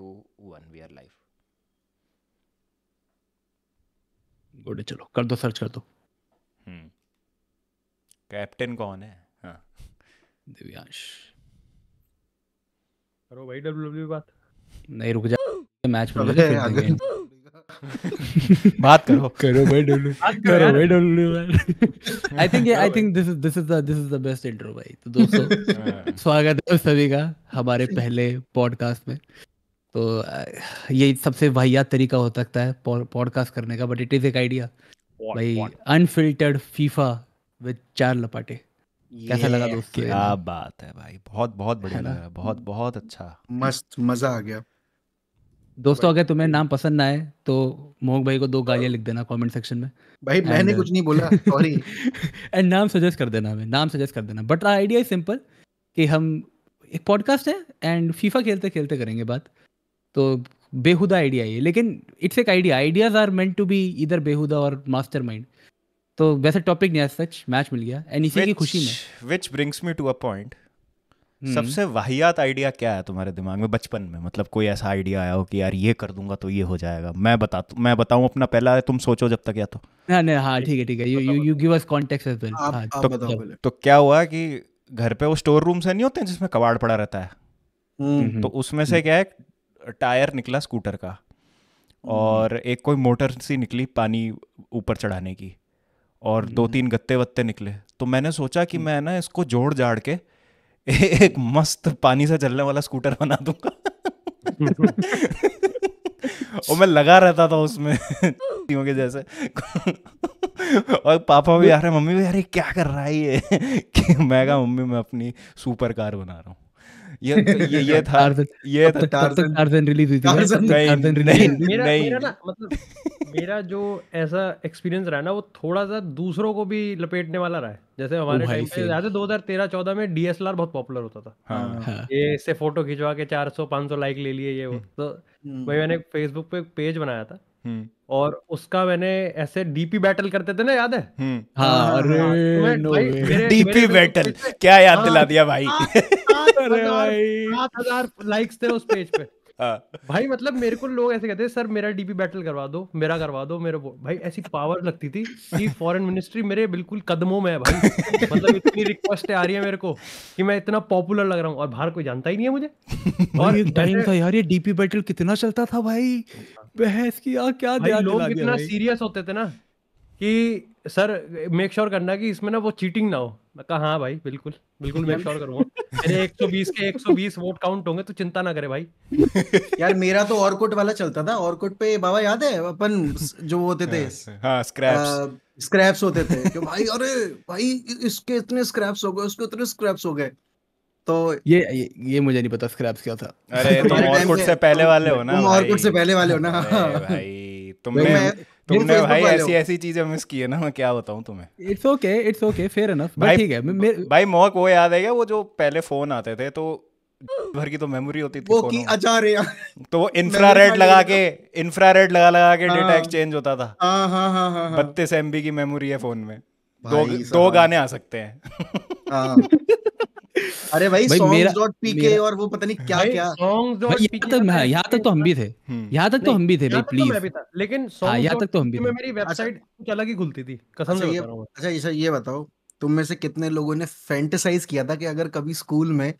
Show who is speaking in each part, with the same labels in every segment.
Speaker 1: To one we are live
Speaker 2: good चलो कर दो सर्च कर दो
Speaker 1: कैप्टन हम्म। कौन है हाँ दिव्यांश करो भाई डब्ल्यूडब्ल्यू e बात
Speaker 2: नहीं रुक जा मैच में बात करो करो भाई डब्ल्यू e। करो भाई W I think I think this is this is the this is the best intro भाई तो दोस्तों हाँ। स्वागत है सभी का हमारे पहले पॉडकास्ट में तो ये सबसे वाहियात तरीका हो सकता है पॉडकास्ट करने का बट इट इज एक आइडिया भाई अनफिल्टर्ड फीफा विद चार लपाटे कैसा लगा
Speaker 3: दोस्त क्या बात है भाई बहुत बहुत बढ़िया लगा बहुत बहुत अच्छा मस्त मजा आ गया
Speaker 2: दोस्तों अगर तुम्हें नाम पसंद ना आए तो मोहक भाई को दो हाँ। गालियां लिख देना कमेंट सेक्शन में भाई मैंने and, uh, कुछ नहीं बोला सॉरी एंड नाम सजेस्ट कर देना हमें नाम सजेस्ट कर देना बट आइडिया इज सिंपल कि हम एक पॉडकास्ट है एंड फीफा खेलते खेलते करेंगे बात तो बेहुदा आइडिया ये लेकिन इट्स एक idea ideas are meant to be इधर बेहुदा और मास्टरमाइंड तो वैसे टॉपिक नहीं सच मैच मिल गया एंड इसी की खुशी
Speaker 1: में which brings me to a point सबसे वाहियात आइडिया क्या है तुम्हारे दिमाग में बचपन में मतलब कोई ऐसा आइडिया आया हो कि यार ये कर दूंगा तो ये हो जाएगा मैं बता मैं बताऊं अपना पहला है तुम सोचो जब तक या तो नहीं नहीं हाँ ठीक है ठीक है you
Speaker 2: you you give us context as well
Speaker 1: तो क्या हुआ कि घर पे वो स्टोर रूम्स नहीं होते जिसमें कबाड़ पड़ा रहता है हम्म। तो उसमें से hmm. क्या है टायर निकला स्कूटर का और हम्म। एक कोई मोटर सी निकली पानी ऊपर चढ़ाने की और दो हम्म। तीन गत्ते वत्ते निकले तो मैंने सोचा कि हम्म। मैं ना इसको जोड़ जाड़ के एक मस्त पानी से चलने वाला स्कूटर बना दूंगा और मैं लगा रहता था उसमें के जैसे और पापा भी यार मम्मी भी यार क्या कर रहा है ये कि मैं कहा मम्मी मैं अपनी सुपर कार बना रहा हूँ तो ये ये ये था ये था टार्जन टार्जन रिलीज हुई
Speaker 2: थी टार्जन रिलीज
Speaker 1: मेरा मेरा
Speaker 4: ना मतलब मेरा जो ऐसा एक्सपीरियंस रहा ना वो थोड़ा सा दूसरों को भी लपेटने वाला रहा है जैसे हमारे टाइम पे याद है 2013-14 में डीएसएलआर बहुत पॉपुलर होता था हाँ, हाँ। ये इससे फोटो खिंचवा के 400 500 लाइक ले लिए ये वो हम्म। तो भाई मैंने फेसबुक पे पेज बनाया था हम्म। और उसका मैंने ऐसे डीपी बैटल करते थे ना याद है हम्म। हाँ, डीपी हाँ, बैटल हाँ, हाँ। तो क्या याद दिला दिया भाई अरे भाई सात हजार लाइक्स थे उस पेज पे हाँ। भाई मतलब मेरे को लोग ऐसे कहते हैं सर मेरा डीपी बैटल करवा दो मेरा करवा दो मेरे भाई ऐसी पावर लगती थी कि फॉरेन मिनिस्ट्री मेरे बिल्कुल कदमों में है भाई मतलब इतनी रिक्वेस्ट आ रही है मेरे को कि मैं इतना पॉपुलर लग रहा हूँ और बाहर कोई जानता ही नहीं है मुझे
Speaker 2: और एक टाइम था यार ये डीपी बैटल कितना चलता था भाई हाँ।
Speaker 4: बहस की यार क्या लोग इतना सीरियस होते थे ना कि सर मेक श्योर करना कि इसमें ना वो चीटिंग ना हो मैं कहा हाँ भाई बिल्कुल बिल्कुल मेक श्योर करूंगा मेरे 120 के 120 वोट काउंट होंगे तो चिंता ना करे भाई
Speaker 3: यार मेरा तो ऑरकुट वाला चलता था ऑरकुट पे बाबा याद है अपन जो होते थे हाँ
Speaker 1: स्क्रैप्स
Speaker 3: स्क्रैप्स होते थे कि भाई अरे भाई इसके इतने स्क्रैप्स हो गए उसके इतने स्क्रैप्स हो गए तो
Speaker 2: ये, ये ये मुझे नहीं पता स्क्रैप्स क्या था अरे तुम ऑरकुट से पहले वाले हो ना तुम ऑरकुट से
Speaker 3: पहले वाले हो ना भाई तुमने तो तुमने तो तो भाई ऐसी
Speaker 2: ऐसी
Speaker 1: चीजें मिस की है ना मैं क्या बताऊं तुम्हें
Speaker 2: it's okay it's okay fair enough भाई ठीक
Speaker 1: है भाई मोक वो याद है क्या वो जो पहले फोन आते थे तो भर की तो मेमोरी होती थी वो की अचार
Speaker 3: तो वो इंफ्रारेड लगा के
Speaker 1: इंफ्रारेड लगा लगा के डेटा हाँ। एक्सचेंज होता था हाँ,
Speaker 3: हाँ,
Speaker 1: बत्तीस एमबी की मेमोरी है फोन में दो दो गाने आ सकते
Speaker 3: हैं अरे भाई, भाई मेरा, मेरा, और वो पता नहीं क्या क्या यहाँ तक
Speaker 1: मैं
Speaker 2: यहाँ तक तो हम भी थे हम्म। यहाँ तक तो हम भी थे भाई प्लीज
Speaker 3: तो लेकिन हाँ, यहाँ तक तो हम भी मेरी वेबसाइट अच्छा। अलग ही खुलती थी कसम अच्छा, से अच्छा अच्छा ये बताओ तुम में से कितने लोगों ने फैंटेसाइज किया था कि अगर कभी स्कूल में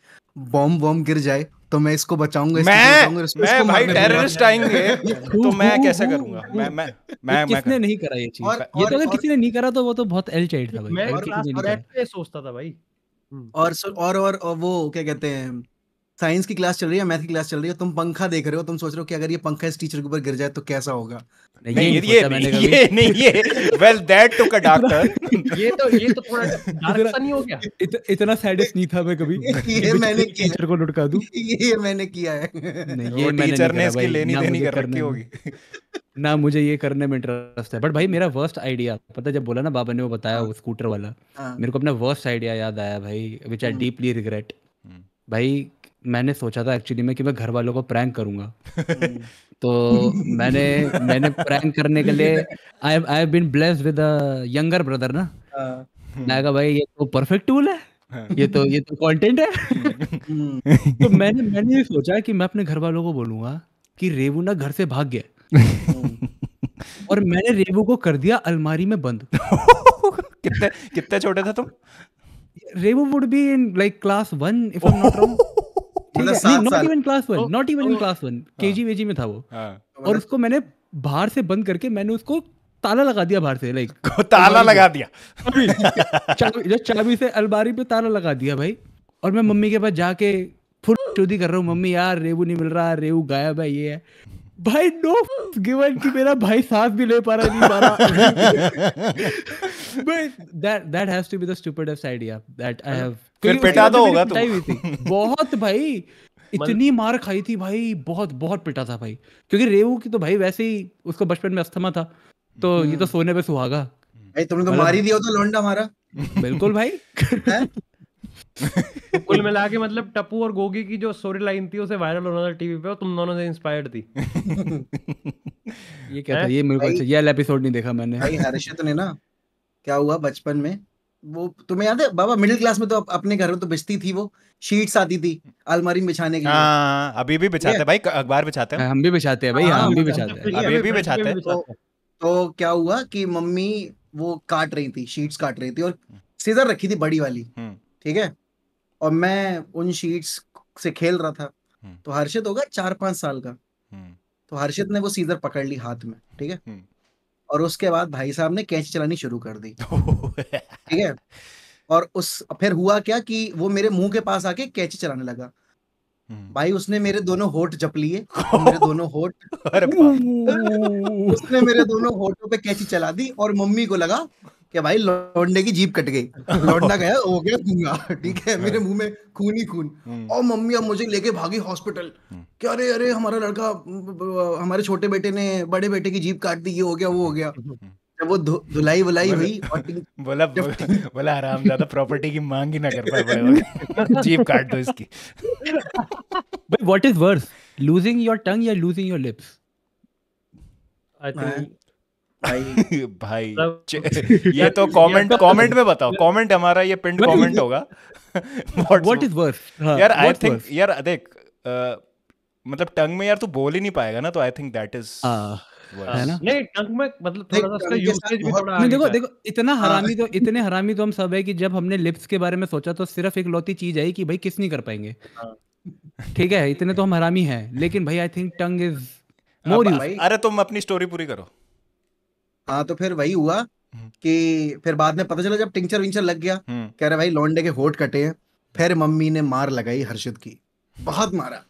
Speaker 3: बॉम्ब बॉम्ब गिर जाए तो मैं इसको बचाऊंगा मैं इसको तो मैं भाई टेररिस्ट आएंगे तो मैं कैसे करूंगा मैं
Speaker 2: मैं मैं किसने नहीं करा ये चीज
Speaker 4: ये तो अगर किसी
Speaker 3: ने नहीं करा तो वो तो बहुत एल चाइल्ड था भाई मैं
Speaker 4: सोचता था भाई
Speaker 3: और और और वो क्या कहते हैं साइंस की क्लास चल रही है मैथ की क्लास चल रही है तुम पंखा देख रहे हो तुम सोच रहे हो कि अगर ये पंखा इस टीचर के ऊपर गिर जाए तो कैसा होगा नहीं, ये, ये, नहीं, ये नहीं ये वेल दैट टुक
Speaker 2: अ ना मुझे ये करने में इंटरेस्ट है बट भाई मेरा वर्स्ट आइडिया पता जब बोला ना बाबा ने वो बताया हाँ। वो स्कूटर वाला हाँ। मेरे को अपना वर्स्ट आइडिया याद आया भाई विच आई डीपली रिग्रेट भाई मैंने सोचा था एक्चुअली में कि मैं घर वालों को प्रैंक करूंगा तो मैंने मैंने प्रैंक करने के लिए I I been blessed with younger brother ना हाँ। मैं कहा भाई ये तो परफेक्ट टूल है हाँ। ये तो ये तो कंटेंट है तो मैंने मैंने ये सोचा कि मैं अपने घर वालों को बोलूंगा कि रेवू ना घर से भाग गया और मैंने रेवू को कर दिया अलमारी में बंद कितने कितने छोटे थे तुम रेवू would be in like class one if I am not wrong मतलब तो तो हाँ। में था वो हाँ। और उसको मैंने बाहर से बंद करके मैंने उसको ताला लगा दिया बाहर से लाइक ताला लगा दिया चाबी से अलबारी पे ताला लगा दिया भाई और मैं मम्मी के पास जाके फुल चौधरी कर रहा हूँ मम्मी यार रेवू नहीं मिल रहा रेवू गायब है ये है भाई नो गिवन कि मेरा भाई सांस भी ले पा रहा नहीं मारा but that that has to be the stupidest idea that I have फिर पिटा तो होगा तुम बहुत भाई मतलब इतनी मार खाई थी भाई बहुत बहुत पिटा था भाई क्योंकि रेवू की तो भाई वैसे ही उसको बचपन में अस्थमा था तो ये तो हम्म। सोने पे
Speaker 4: सुहागा
Speaker 3: भाई तुमने तो मतलब मार ही दिया तो लौंडा मारा
Speaker 2: बिल्कुल
Speaker 4: भाई कुल मिला के मतलब टप्पू और गोगी की जो स्टोरी लाइन थी उसे वायरल होना था टीवी पे और तुम दोनों से इंस्पायर्ड थी ये
Speaker 3: क्या था ये मेरे को अच्छा
Speaker 2: ये एपिसोड नहीं देखा मैंने भाई
Speaker 3: हर्षित ने ना क्या हुआ बचपन में वो तुम्हें याद है बाबा मिडिल क्लास में तो अपने घर में तो बिछती थी वो शीट्स आती थी अलमारी बिछाने के लिए हाँ अभी भी बिछाते हैं भाई अखबार बिछाते हैं हाँ, हम
Speaker 2: भी बिछाते हैं भाई हाँ, हम भी हाँ, बिछाते हैं हाँ, अभी भी बिछाते हैं
Speaker 3: तो, तो क्या हुआ कि मम्मी वो काट रही थी शीट्स काट रही थी और सीजर रखी थी बड़ी वाली हम्म। ठीक है और मैं उन शीट्स से खेल रहा था हम्म। तो हर्षित होगा चार पांच साल का हम्म। तो हर्षित ने वो सीजर पकड़ ली हाथ में ठीक है हम्म। और उसके बाद भाई साहब ने कैच चलानी शुरू कर दी ठीक है और उस फिर हुआ क्या कि वो मेरे मुंह के पास आके कैच चलाने लगा भाई उसने मेरे दोनों होठ जप लिए मेरे दोनों होठ उसने मेरे दोनों होठों पे कैची चला दी और मम्मी को लगा कि भाई लौंडे की जीप कट गई लौंडा गया हो गया गूंगा ठीक है मेरे मुंह में खून ही खून hmm. और मम्मी अब मुझे लेके भागी हॉस्पिटल hmm. कि अरे अरे हमारा लड़का हमारे छोटे बेटे ने बड़े बेटे की जीप काट दी ये हो गया वो हो गया hmm. वो धुलाई वुलाई हुई
Speaker 1: बोला बोला आराम ज्यादा प्रॉपर्टी की मांग ही ना कर पाए बड़े जीप काट दो इसकी but what is worse losing your
Speaker 2: tongue या losing your lips I think
Speaker 1: भाई भाई मतलब ये तो कमेंट कमेंट में बताओ कमेंट हमारा ये पिंड कमेंट होगा
Speaker 3: व्हाट इज वर्स यार आई थिंक
Speaker 1: यार देख मतलब टंग में यार तू बोल ही नहीं पाएगा ना तो आई थिंक दैट इज है ना नहीं टंग में मतलब थोड़ा सा
Speaker 2: देखो देखो
Speaker 4: इतना हाँ। हरामी तो
Speaker 2: इतने हरामी तो हम सब है जब हमने लिप्स के बारे में सोचा तो सिर्फ एक लौती चीज भाई किस नहीं कर पाएंगे हाँ। ठीक है इतने तो हम हरामी लेकिन भाई आई थिंक
Speaker 1: टंग
Speaker 3: इज अरे
Speaker 1: तुम अपनी स्टोरी पूरी करो
Speaker 3: हाँ तो फिर वही हुआ हम्म। कि फिर बाद में पता चला जब टिंचर विंचर लग गया हम्म। कह रहे भाई लौंडे के होठ कटे हैं फिर मम्मी ने मार लगाई हर्षित की बहुत मारा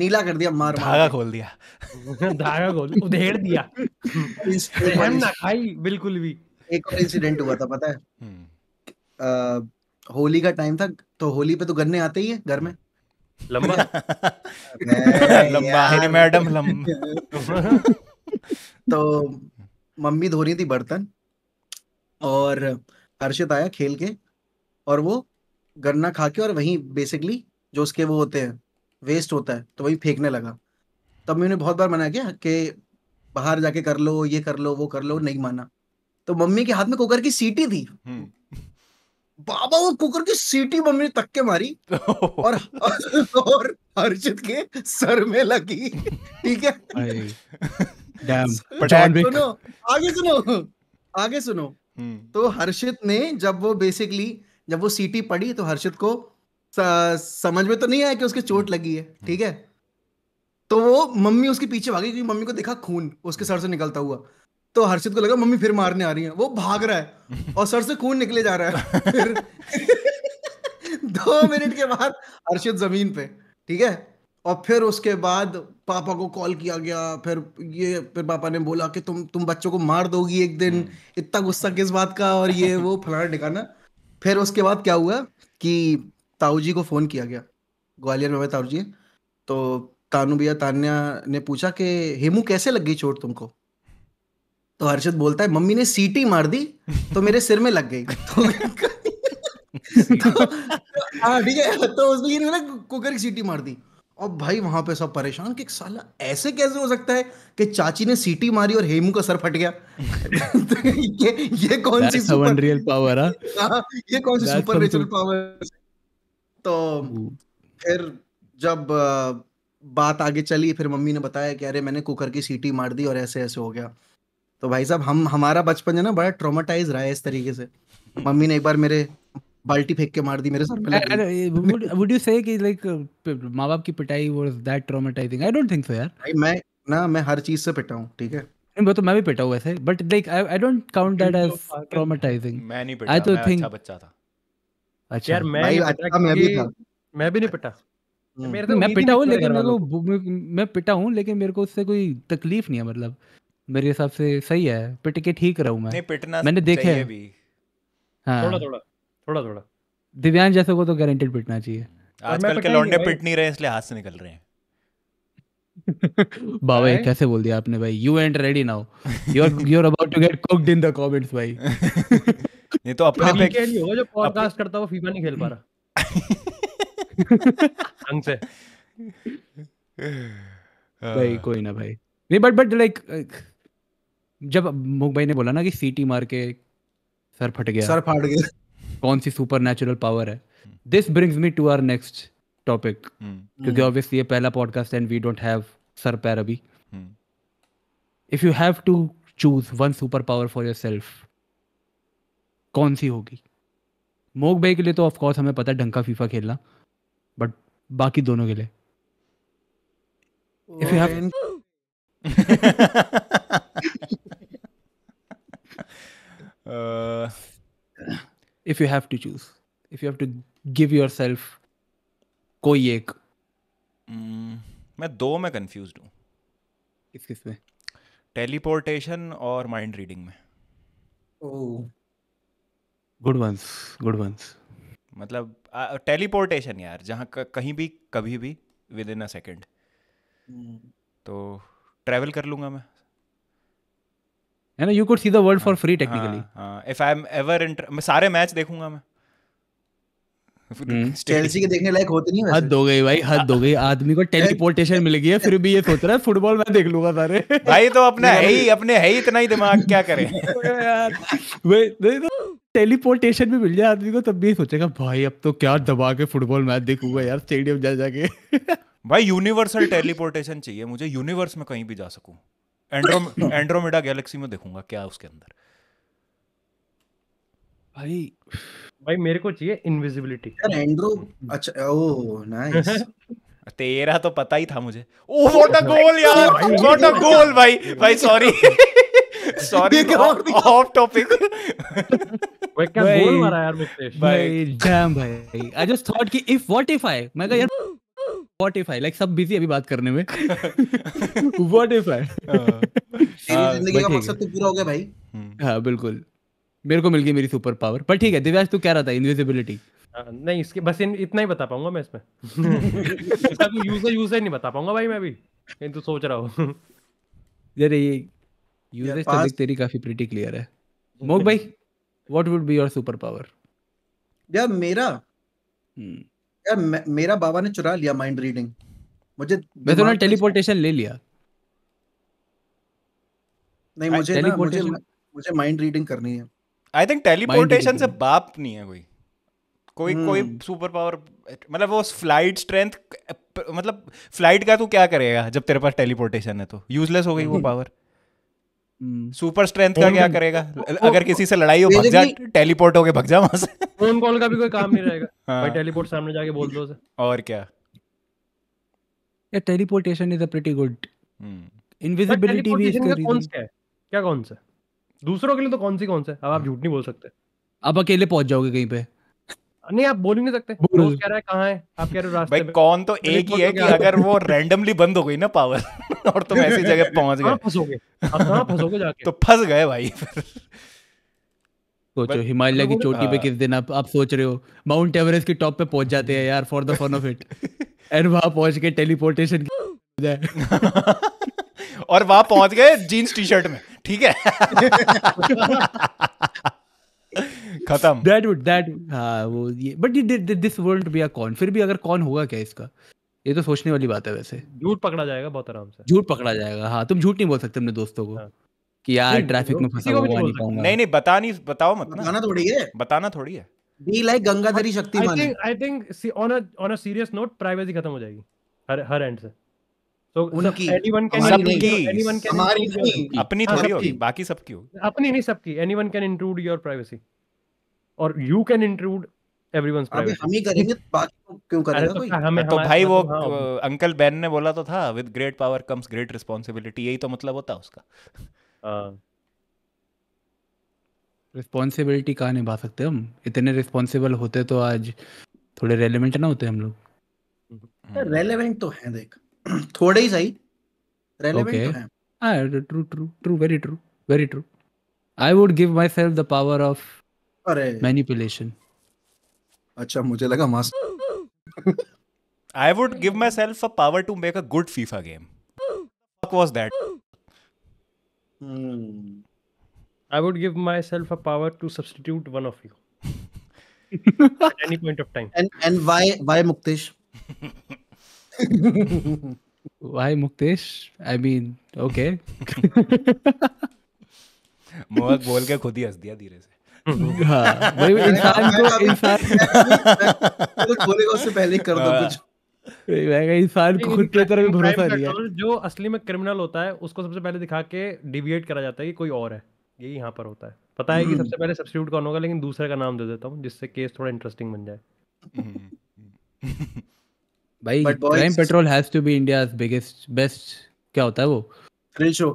Speaker 3: नीला कर दिया मार धागा खोल दिया धागा खोल उधेड़ दिया रहम ना खाई बिल्कुल भी एक और इंसिडेंट हुआ था पता है हम्म। होली का टाइम था तो होली पे तो गन्ने आते ही है घर में लंबा लंबा मैडम लंबा तो मम्मी धो रही थी बर्तन और हर्षित आया खेल के और वो गन्ना खा के और वहीं बेसिकली जो उसके वो होते हैं वेस्ट होता है तो वही फेंकने लगा तब मैंने बहुत बार मना किया कि बाहर जाके कर लो ये कर लो वो कर लो नहीं माना तो मम्मी के हाथ में कुकर की सीटी थी हम्म। बाबा वो कुकर की सीटी मम्मी ने तक के मारी और और हर्षित के सर में लगी ठीक है
Speaker 2: सुनो
Speaker 3: आगे सुनो आगे सुनो हम्म। तो हर्षित ने जब वो बेसिकली जब वो सीटी पड़ी तो हर्षित को समझ में तो नहीं आया कि उसके चोट लगी है हम्म। ठीक है तो वो मम्मी उसके पीछे भागी क्योंकि मम्मी को देखा खून उसके सर से निकलता हुआ तो हर्षित को लगा मम्मी फिर मारने आ रही है वो भाग रहा है और सर से खून निकले जा रहा है फिर दो मिनट के बाद हर्षित जमीन पे ठीक है और फिर उसके बाद पापा को कॉल किया गया फिर ये फिर पापा ने बोला कि तुम तुम बच्चों को मार दोगी एक दिन हम्म। इतना गुस्सा किस बात का और ये वो फलाना ठिकाना फिर उसके बाद क्या हुआ कि ताऊ जी को फ़ोन किया गया ग्वालियर में ताऊ जी तो तानु भैया तान्या ने पूछा कि हेमू कैसे लग गई चोट तुमको तो हर्षद बोलता है मम्मी ने सीटी मार दी तो मेरे सिर में लग गई तो, तो हाँ ठीक है तो उसने ये कुकर की सीटी मार दी और भाई वहां पे सब परेशान कि साला ऐसे कैसे हो सकता है कि चाची ने सीटी मारी और हेमू का सर फट गया तो ये ये कौन सी सुपर रियल पावर है ये कौन सी सुपर नेचुरल पावर तो फिर जब बात आगे चली फिर मम्मी ने बताया कि अरे मैंने कुकर की सीटी मार दी और ऐसे ऐसे हो गया तो भाई साहब हम हमारा बचपन है ना बड़ा ट्रोमाटाइज रहा है इस तरीके से मम्मी ने एक बार मेरे बाल्टी फेंक के मार दी मेरे सर तो।
Speaker 2: पे वुड यू से कि लाइक मां बाप की पिटाई was that traumatising I don't think so यार
Speaker 3: भाई मैं ना मैं हर चीज से पिटा हूं ठीक है
Speaker 2: वो तो मैं भी पिटा हुआ था but like I don't count that as traumatising मैं नहीं पिटा आई तो थिंक अच्छा बच्चा था अच्छा यार मैं भाई अच्छा मैं भी था
Speaker 4: मैं भी नहीं पिटा हम्म। तो मैं पिटा हूँ लेकिन मेरे तो
Speaker 2: को मैं पिटा हूँ लेकिन मेरे को उससे कोई तकलीफ नहीं है मतलब मेरे हिसाब से सही है पिट के ठीक रहा मैं नहीं पिटना मैंने देखे है
Speaker 1: हाँ थोड़ा थोड़ा थोड़ा थोड़ा
Speaker 2: दिव्यांग जैसे को तो गारंटेड पिटना चाहिए
Speaker 1: आजकल के लौंडे पिट नहीं रहे इसलिए हाथ से निकल रहे हैं
Speaker 2: बाबा ये कैसे बोल दिया आपने भाई you and ready now you are you are about to get cooked in the comments
Speaker 1: भाई ये तो अपने हाँ, पे क्या नहीं
Speaker 4: होगा जो पॉडकास्ट करता वो फीफा नहीं खेल पा रहा
Speaker 1: ढंग से हाँ।
Speaker 4: भाई
Speaker 2: कोई ना भाई नहीं बट बट लाइक जब मुख भाई ने बोला ना कि सीटी मार के सर फट गया सर फट गया कौन सी सुपर नेचुरल पावर है this brings me to our next topic क्योंकि ऑब्वियसली hmm. ये पहला podcast and we don't have सर पैर अभी if you have to choose one superpower for yourself कौन सी होगी मोग भाई के लिए तो ऑफकोर्स हमें पता है ढंग का फीफा खेलना बट बाकी दोनों के लिए
Speaker 3: if you have
Speaker 2: uh if you have to choose if you have to give yourself कोई एक
Speaker 1: hmm, मैं दो में कंफ्यूज हूँ किस किस में टेलीपोर्टेशन और माइंड रीडिंग में
Speaker 2: गुड वंस गुड वंस
Speaker 1: मतलब टेलीपोर्टेशन यार जहाँ कहीं भी कभी भी विद इन अ सेकेंड तो ट्रैवल कर लूँगा मैं
Speaker 2: है ना you could see the world for free technically
Speaker 1: if I am ever मैं सारे मैच देखूंगा मैं
Speaker 2: चेल्सी hmm. के देखने लायक होते नहीं हद हो गई भाई हद हो गई आदमी को टेलीपोर्टेशन मिल गई है फिर भी ये सोच रहा है
Speaker 1: फुटबॉल मैं देख लूंगा सारे भाई तो अपना है ही अपने है ही इतना ही दिमाग क्या करें यार
Speaker 2: तो टेलीपोर्टेशन भी मिल जाए आदमी को तब भी सोचेगा भाई अब तो क्या दबा के फुटबॉल मैच देखूंगा यार स्टेडियम जा जाके
Speaker 1: भाई यूनिवर्सल टेलीपोर्टेशन चाहिए मुझे यूनिवर्स में कहीं भी जा सकूं एंड्रोम एंड्रोमेडा गैलेक्सी में देखूंगा क्या उसके अंदर भाई भाई मेरे को चाहिए इनविजिबिलिटी यार एंड्रो हम्म। अच्छा ओ नाइस तेरा तो पता ही था मुझे ओ व्हाट अ गोल यार व्हाट अ गोल भाई भाई सॉरी सॉरी ऑफ टॉपिक भाई क्या गोल मारा यार मुकेश भाई
Speaker 2: जैम भाई आई जस्ट थॉट कि इफ व्हाट इफ आई मैं कहा यार व्हाट इफ आई लाइक सब बिजी अभी बात करने में व्हाट इफ आई जिंदगी का मकसद तो पूरा हो गया भाई हम्म। हाँ बिल्कुल मेरे को मिल गई मेरी सुपर पावर पर ठीक है दिव्यांश तू कह रहा था इनविजिबिलिटी
Speaker 4: नहीं इसके बस इन, इतना ही बता पाऊंगा मैं इसमें इसका तो यूजर यूजर नहीं बता पाऊंगा भाई मैं भी इन तो सोच रहा हूँ
Speaker 2: जरे ये यूजेज तो देख तेरी काफी प्रीटी क्लियर है मोग भाई what would
Speaker 3: be your super power यार मेरा
Speaker 2: हम्म।
Speaker 3: म, मेरा बाबा ने चुरा लिया माइंड रीडिंग मुझे मैं तो ना
Speaker 2: टेलीपोर्टेशन ले लिया
Speaker 3: नहीं मुझे ना मुझे मुझे माइंड रीडिंग करनी है आई थिंक टेलीपोर्टेशन से
Speaker 1: बाप नहीं है कोई कोई hmm. कोई सुपर पावर मतलब वो फ्लाइट स्ट्रेंथ मतलब फ्लाइट का तू क्या करेगा जब तेरे पास टेलीपोर्टेशन है तो यूजलेस हो गई वो पावर हम्म। सुपर स्ट्रेंथ का क्या करेगा अगर किसी से लड़ाई हो भग जा टेलीपोर्ट होके भग जा वहां से
Speaker 4: फोन कॉल का भी कोई काम नहीं रहेगा हाँ। भाई टेलीपोर्ट सामने जाके बोल दो उसे और क्या
Speaker 2: ये teleportation is a pretty good
Speaker 4: invisibility भी इसका कौन सा है क्या कौन सा दूसरों के लिए तो कौन सी कौन सा अब आप झूठ नहीं बोल सकते आप अकेले पहुंच जाओगे कहीं पे
Speaker 1: नहीं आप बोल ही नहीं सकते कह रहा है कहाँ है आप कह रहे हो रास्ते भाई कौन तो, तो एक ही है कि अगर वो रैंडमली बंद हो गई ना पावर और तुम ऐसी जगह पहुंच गए फंसोगे जाके तो फंस गए भाई
Speaker 2: सोचो हिमालय की मतलब चोटी पे हाँ। किस दिन आप आप सोच रहे हो माउंट एवरेस्ट की टॉप पे पहुंच जाते हैं यार for the fun of it and वहां पहुंच के टेलीपोर्टेशन
Speaker 1: और वहां पहुंच गए जीन्स टी शर्ट में ठीक है खत्म
Speaker 2: दैट वुड दैट हाँ वो ये but this world be a con फिर भी अगर कौन होगा क्या इसका ये तो सोचने वाली बात है वैसे
Speaker 4: झूठ पकड़ा जाएगा बहुत आराम से
Speaker 2: झूठ
Speaker 1: पकड़ा जाएगा हाँ तुम झूठ नहीं बोल सकते अपने दोस्तों को हाँ। कि यार ट्रैफिक में फंसा हुआ नहीं पाऊंगा नहीं नहीं बता नहीं बताओ मत बताना थोड़ी है बताना थोड़ी है बी लाइक गंगाधरी Shaktimaan
Speaker 4: I think on a on a serious note privacy खत्म हो जाएगी
Speaker 1: हर हर एंड से तो उनकी एनीवन
Speaker 4: कैन एनीवन कैन हमारी नहीं अपनी हाँ, थोड़ी होगी
Speaker 1: बाकी सबकी होगी
Speaker 4: अपनी नहीं सबकी anyone can intrude your privacy और you can intrude everyone's private हम ही करेंगे बाकी
Speaker 1: तो क्यों करेगा तो कोई हाँ, हमें तो भाई तो हाँ। वो अंकल बैन ने बोला तो था with great power comes great responsibility यही तो मतलब होता उसका हाँ।
Speaker 2: कहाँ निभा सकते हम इतने होते तो आज थोड़े रेलेवेंट ना होते हम लोग
Speaker 3: रेलेवेंट हम्म। तो हैं देख
Speaker 2: थोड़े ही सही रेलेवेंट तो हैं true true true very true very true I would give self the power of manipulation
Speaker 3: अच्छा मुझे लगा mask
Speaker 1: I would give myself a power to make a good FIFA game was that I would give myself
Speaker 4: a power to substitute one of you any point of time and and and why Muktesh
Speaker 3: muktesh
Speaker 4: Muktesh
Speaker 2: I mean okay Mohak बोल के
Speaker 1: खुद ही हंस दिया
Speaker 4: धीरे से
Speaker 2: हाँ इंसान को इंसान बोलेगा उससे पहले कर दो हाँ। कुछ इंसान को खुद के तरफ भरोसा नहीं है
Speaker 4: जो असली में क्रिमिनल होता है उसको सबसे पहले दिखा के डिविएट करा जाता है कि कोई और है ये यहाँ पर होता है पता है कि हम्म। सबसे पहले सब्सिट्यूट कौन होगा लेकिन दूसरे का नाम दे देता हूँ जिससे केस थोड़ा इंटरेस्टिंग बन जाए
Speaker 2: भाई Crime Patrol has to be India's biggest best क्या होता है वो थ्रिल शो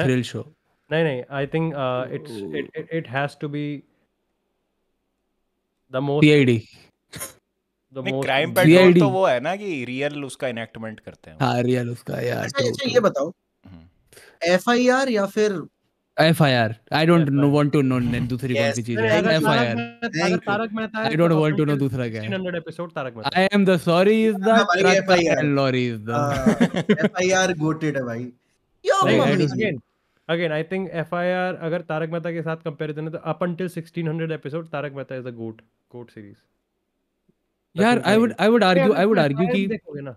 Speaker 2: थ्रिल शो
Speaker 4: नहीं नहीं I think it's it
Speaker 1: has to be the most CID the most Crime Patrol तो वो है ना कि रियल उसका इनएक्टमेंट करते
Speaker 2: हैं हां रियल उसका यार अच्छा, तो अच्छा
Speaker 1: ये
Speaker 3: बताओ एफआईआर हम्म। या फिर
Speaker 2: FIR I don't know want to know दूसरी कौन सी चीज है FIR
Speaker 3: Tarak Mehta I don't want
Speaker 2: to know दूसरा क्या है
Speaker 4: 300 episode Tarak Mehta I
Speaker 2: am the sorry is the FIR lorry is the
Speaker 4: FIR goated है भाई yo mummy again I think F I R अगर तारक मेहता के साथ कंपैरिजन है तो up sixteen hundred episode Tarak Mehta is a goat goat series
Speaker 2: यार I would I would argue I would argue कि देखोगे
Speaker 4: ना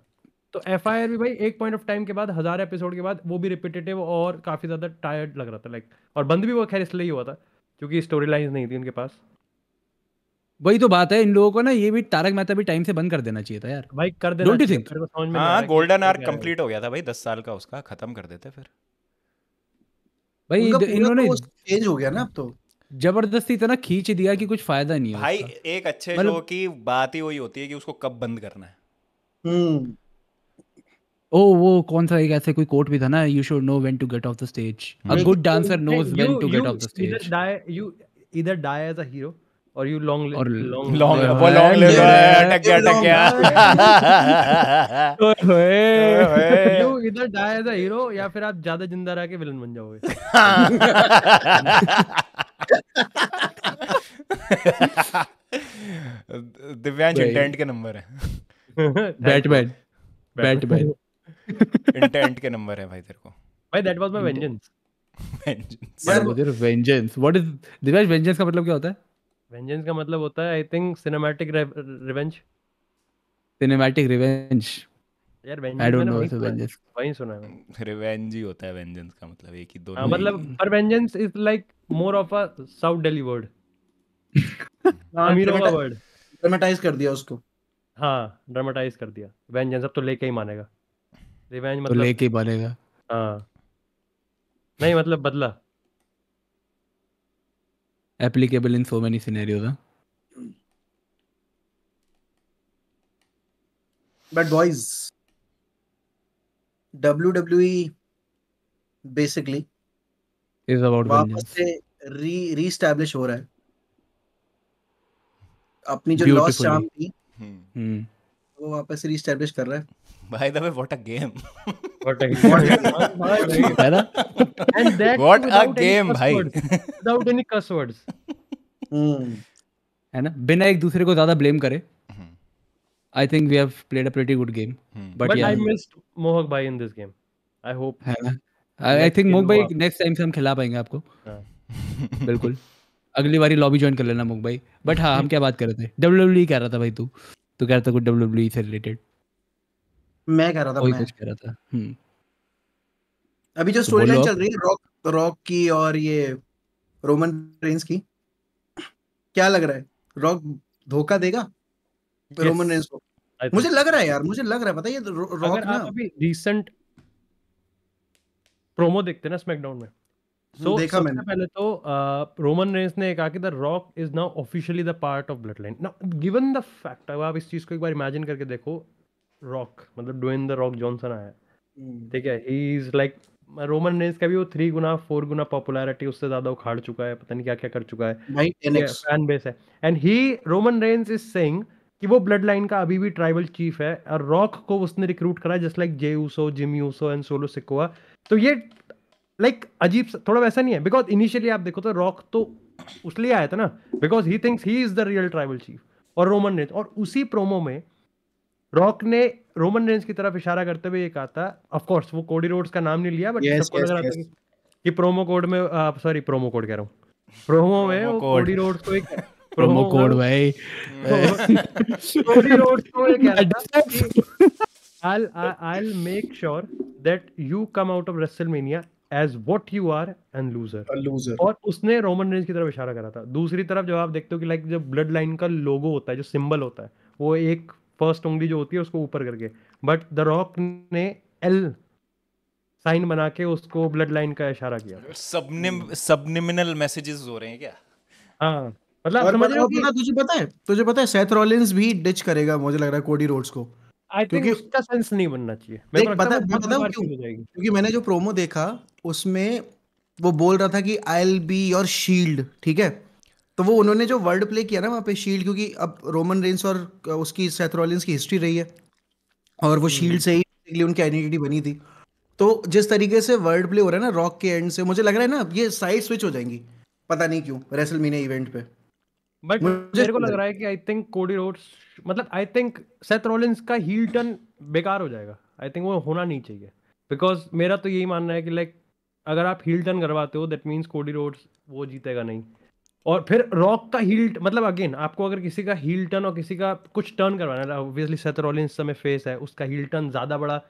Speaker 4: तो एफ आई आर भी भाई एक पॉइंट ऑफ टाइम के बाद हजार एपिसोड के बाद वो भी रिपीटेटिव और काफी ज्यादा टायर्ड लग रहा था लाइक और बंद भी वो खैर इसलिए ही हुआ था क्योंकि स्टोरी लाइन नहीं थी उनके पास
Speaker 2: वही तो बात है इन लोगों को ना ये भी तारक मेहता भी टाइम से बंद कर देना चाहिए था यार भाई कर देना गोल्डन आर्क
Speaker 1: कंप्लीट हो गया था भाई दस साल का उसका खत्म कर देते फिर भाई इन्होंने
Speaker 2: चेंज तो हो गया ना अब तो
Speaker 1: जबरदस्ती इतना खींच दिया कि कुछ फायदा नहीं भाई भाई एक अच्छे मतलब... शो की बात ही वही होती है कि उसको कब बंद करना है
Speaker 2: हम्म। ओ वो कौन सा एक ऐसे कोई कोट भी था ना you should know when to get off the stage a good dancer knows when to get off the
Speaker 1: stage you
Speaker 4: either die as a hero or you long or long long live अटक गया अटक गया ओए you इधर die as a hero या फिर आप ज्यादा जिंदा रह के विलन बन जाओगे
Speaker 1: दिव्यांश इंटेंट के नंबर है बैटमैन बैटमैन इंटेंट के नंबर है भाई तेरे को भाई that was my vengeance
Speaker 2: vengeance what is Divyansh vengeance का मतलब क्या होता है
Speaker 4: वेंजेंस का मतलब होता है I think cinematic revenge
Speaker 2: cinematic revenge यार vengeance I don't know it's vengeance
Speaker 1: वही सुना है रिवेंज ही होता है वेंजेंस का मतलब एक ही दो
Speaker 3: हां मतलब
Speaker 4: पर vengeance is like more of a south Delhi word
Speaker 3: अमीरों का वर्ड ड्रामेटाइज कर दिया उसको
Speaker 4: हां ड्रामेटाइज कर दिया वेंजेंस अब तो लेके ही मानेगा रिवेंज तो मतलब तो लेके ही मानेगा हां नहीं मतलब बदला
Speaker 2: applicable in so many scenarios huh?
Speaker 3: but boys wwe basically
Speaker 2: is about vengeance.
Speaker 3: से री रीस्टैब्लिश हो रहा है अपनी जो लॉस चार्म थी वो वापस रीस्टैब्लिश कर रहा है
Speaker 1: by the way what a
Speaker 3: game what a
Speaker 1: game है ना and that what a game भाई विदाउट एनी कस वर्ड्स
Speaker 2: है ना बिना एक दूसरे को ज्यादा ब्लेम करे I think we have played a pretty good game but I
Speaker 4: missed Mohak भाई in this game I hope है ना आई थिंक मोहक भाई नेक्स्ट टाइम से हम खिला पाएंगे आपको हाँ।
Speaker 2: बिल्कुल अगली बारी लॉबी ज्वाइन कर लेना मुख भाई बट हाँ हम क्या बात कर रहे थे डब्ल्यू डब्ल्यू e कह रहा था भाई तू तो कह रहा था कुछ डब्ल्यूडब्ल्यूई e से रिलेटेड
Speaker 3: मैं कह रहा था मैं कुछ कह
Speaker 2: रहा था हम्म
Speaker 3: अभी जो स्टोरी तो लाइन चल रही है रॉक रॉक की और ये रोमन रेंस की क्या लग रहा है रॉक धोखा देगा yes. रोमन रेंस को मुझे लग रहा है यार मुझे लग रहा है पता है ये रॉक ना अभी रीसेंट
Speaker 4: प्रोमो देखते ना स्मैकडाउन में सो देखा सबसे मैंने पहले तो रोमन रेंस ने कहा कि the Rock is now officially the part of bloodline now given the fact अब आप इस चीज को एक बार इमेजिन करके देखो रॉक मतलब डोइन द रॉक जॉनसन आया हम्म। ठीक है he is like Roman Reigns का भी वो थ्री गुना फोर गुना पॉपुलैरिटी उससे ज्यादा उखाड़ चुका है पता नहीं क्या क्या कर चुका है फैन बेस है and he Roman Reigns is saying कि वो ब्लड लाइन का अभी भी ट्राइबल चीफ है और रॉक को उसने रिक्रूट करा just like Jey Uso Jimmy Uso and Solo Sikoa तो ये लाइक अजीब थोड़ा वैसा नहीं है बिकॉज इनिशियली आप देखो तो रॉक तो उसलिए आया था ना because he thinks he is the real tribal chief और रोमन रेंज और उसी प्रोमो में रॉक ने रोमन रेंज की तरफ इशारा करते हुए ये कहा था ऑफकोर्स वो कोडी रोड्स का नाम नहीं लिया बट yes, सबको yes, लग yes. कि प्रोमो कोड में सॉरी प्रोमो कोड कह रहा हूँ प्रोमो में वो कोडी रोड्स को एक प्रोमो कोड भाई कोडी रोड्स को एक I will make sure that you come out of WrestleMania as what you are an loser और उसने रोमन रेंज की तरफ इशारा करा था दूसरी तरफ जब आप देखते हो कि लाइक जब ब्लड लाइन का लोगो होता है जो सिंबल होता है वो एक फर्स्ट उंगली जो होती है उसको ऊपर करके बट द रॉक ने एल साइन बना के उसको ब्लड लाइन का इशारा किया
Speaker 1: सबनिम सबनिमिनल मैसेजेस हो रहे हैं क्या
Speaker 3: हाँ मतलब समझ रहे हो तुझे पता है तुझे पता है सेथ रॉलिंस भी डिच करेगा मुझे लग रहा है कोडी रोड्स को आई उसका सेंस नहीं बनना चाहिए मेरे को पता क्यों क्योंकि मैंने जो प्रोमो देखा उसमें वो बोल रहा था कि I'll be your shield ठीक है तो वो उन्होंने जो वर्ल्ड प्ले किया ना वहाँ पे शील्ड क्योंकि अब रोमन रेंस और उसकी सेथरोलिंस की हिस्ट्री रही है और वो शील्ड हम्म। से ही उनकी आइडेंटिटी बनी थी तो जिस तरीके से वर्ल्ड प्ले हो रहा है ना रॉक के एंड से मुझे लग रहा है ना ये साइड स्विच हो जाएंगी पता नहीं क्यों रेसलमीना इवेंट पे बट मेरे को लग रहा
Speaker 4: है कि आई थिंक कोडी रोड्स मतलब आई थिंक सेथ रॉलिंस का हील टर्न बेकार हो जाएगा आई थिंक वो होना नहीं चाहिए बिकॉज मेरा तो यही मानना है कि लाइक अगर आप हील टर्न करवाते हो दैट मीन्स कोडी रोड्स वो जीतेगा नहीं और फिर रॉक का हील मतलब अगेन आपको अगर किसी का हील टर्न और किसी का कुछ टर्न करवाना है ऑब्वियसली सेथ रॉलिंस समय फेस है उसका हील टर्न ज़्यादा बड़ा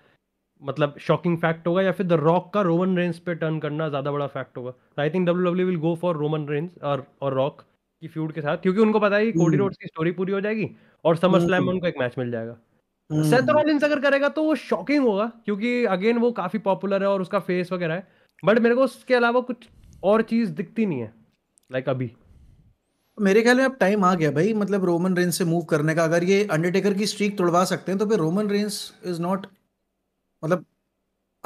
Speaker 4: मतलब शॉकिंग फैक्ट होगा या फिर द रॉक का रोमन रेंज पे टर्न करना ज़्यादा बड़ा फैक्ट होगा I think W W will go for Roman Reigns or or rock की फ्यूड के साथ क्योंकि उनको पता है कि कोडी रोड्स हम्म। की स्टोरी पूरी हो जाएगी और समर स्लैम में हम्म। उनको एक मैच मिल जाएगा सेथ हम्म। रॉलिंस अगर करेगा तो वो शॉकिंग होगा क्योंकि अगेन वो काफी पॉपुलर है और
Speaker 3: उसका फेस वगैरह है बट मेरे को उसके अलावा कुछ और चीज दिखती नहीं है लाइक अभी मेरे ख्याल में अब टाइम आ गया भाई मतलब रोमन रेंस से मूव करने का अगर ये अंडरटेकर की स्ट्रीक तोड़वा सकते हैं तो फिर रोमन रेंस इज नॉट मतलब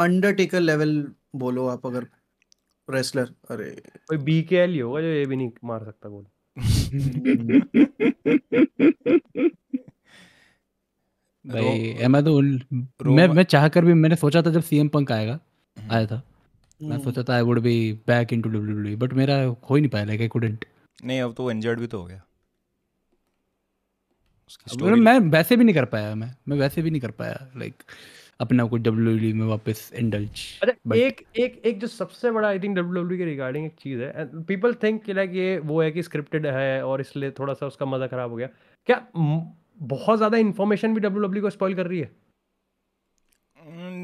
Speaker 3: अंडरटेकर लेवल बोलो आप अगर रेसलर अरे कोई बीकेएल ही होगा जो ये भी नहीं
Speaker 4: मार सकता बोल
Speaker 2: भाई मैं तो मैं मैं चाह कर भी मैंने सोचा था जब सीएम पंक आएगा हम्म। आया था मैं सोचा था I would be back into WWE but मेरा हो ही नहीं पाया लाइक आई कुडंट
Speaker 1: नहीं अब तो इंजर्ड भी तो हो गया
Speaker 2: मैं वैसे भी नहीं कर पाया मैं
Speaker 4: मैं वैसे भी नहीं कर पाया लाइक
Speaker 2: like, अपने आप को डब्ल्यू e में वापस इंडल्ज
Speaker 4: अच्छा एक एक एक जो सबसे बड़ा आई थिंक डब्ल्यू के रिगार्डिंग एक चीज़ है एंड पीपल थिंक कि लाइक ये वो है कि स्क्रिप्टेड है और इसलिए थोड़ा सा उसका मज़ा खराब हो गया क्या बहुत ज़्यादा इन्फॉर्मेशन भी डब्ल्यू e को स्पॉइल कर रही है